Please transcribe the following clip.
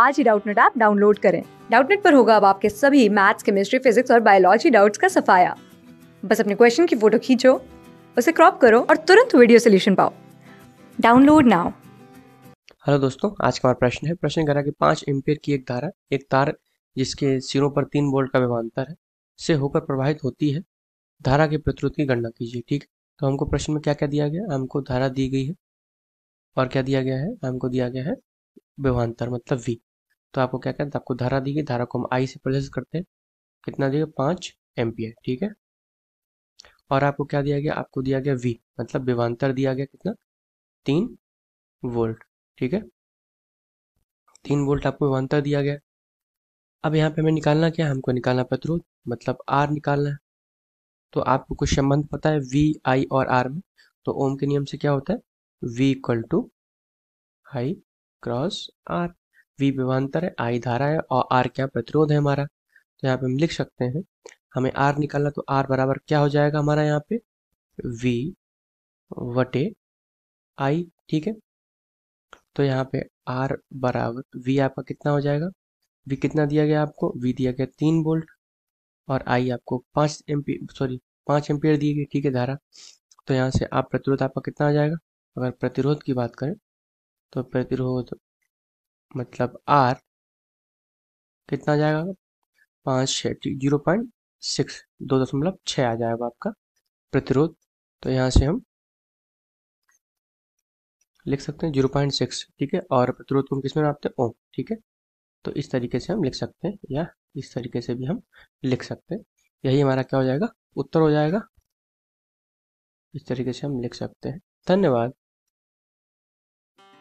आज ही Doubtnut app download करें डाउटनेट पर होगा अब आपके सभी मैथ्स केमिस्ट्री फिजिक्स और बायोलॉजी डाउट्स का सफाया बस अपने क्वेश्चन की फोटो खींचो उसे क्रॉप करो और तुरंत वीडियो सोल्यूशन पाओ डाउनलोड नाउ हेलो दोस्तों आज का हमारा प्रश्न है प्रश्न कह रहा है कि पांच एम्पियर की एक धारा एक तार जिसके सिरों पर तीन वोल्ट का विमांतर है से होकर प्रवाहित होती है धारा के प्रतिरोध की गणना कीजिए ठीक तो हमको प्रश्न में क्या क्या दिया गया हमको धारा दी गई है और क्या दिया गया है हमको दिया गया है विभांतर मतलब वी तो आपको क्या कहते आपको धारा दी गई धारा को हम आई से प्रोसेस करते हैं कितना दिया पाँच एम्पियर ठीक है और आपको क्या दिया गया आपको दिया गया वी मतलब विवांतर दिया गया कितना तीन वोल्ट ठीक है तीन वोल्ट आपको विवांतर दिया गया अब यहाँ पे हमें निकालना क्या है हमको निकालना प्रतिरोध मतलब आर निकालना है तो आपको कुछ संबंध पता है वी आई और आर में तो ओम के नियम से क्या होता है V equal to I cross R V विमांतर है आई धारा है और आर क्या प्रतिरोध है हमारा तो यहाँ पे हम लिख सकते हैं हमें आर निकालना तो आर बराबर क्या हो जाएगा हमारा यहाँ पे वी वटे आई ठीक है तो यहाँ पे आर बराबर वी आपका कितना हो जाएगा वी कितना दिया गया आपको वी दिया गया तीन वोल्ट और आई आपको पाँच एम्पी सॉरी पाँच एम्पियर दिए गए ठीक है धारा तो यहाँ से आप प्रतिरोध आपका कितना आ जाएगा अगर प्रतिरोध की बात करें तो प्रतिरोध मतलब आर कितना आ जाएगा पाँच छः जीरो पॉइंट सिक्स दो दशमलव छः आ जाएगा आपका प्रतिरोध तो यहाँ से हम लिख सकते हैं जीरो पॉइंट सिक्स ठीक है और प्रतिरोध को हम किस में नापते हैं ओम ठीक है तो इस तरीके से हम लिख सकते हैं या इस तरीके से भी हम लिख सकते हैं यही हमारा क्या हो जाएगा उत्तर हो जाएगा इस तरीके से हम लिख सकते हैं धन्यवाद